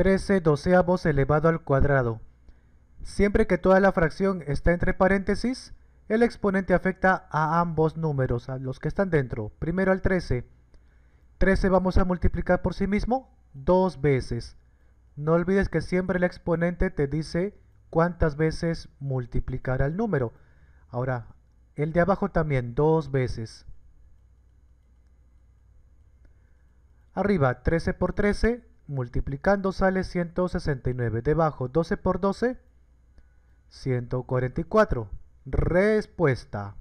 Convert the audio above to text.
13 doceavos elevado al cuadrado. Siempre que toda la fracción está entre paréntesis, el exponente afecta a ambos números, a los que están dentro. Primero al 13. 13 vamos a multiplicar por sí mismo dos veces. No olvides que siempre el exponente te dice cuántas veces multiplicar al número. Ahora, el de abajo también, dos veces. Arriba, 13 por 13, multiplicando sale 169. Debajo, 12 por 12, 144. Respuesta.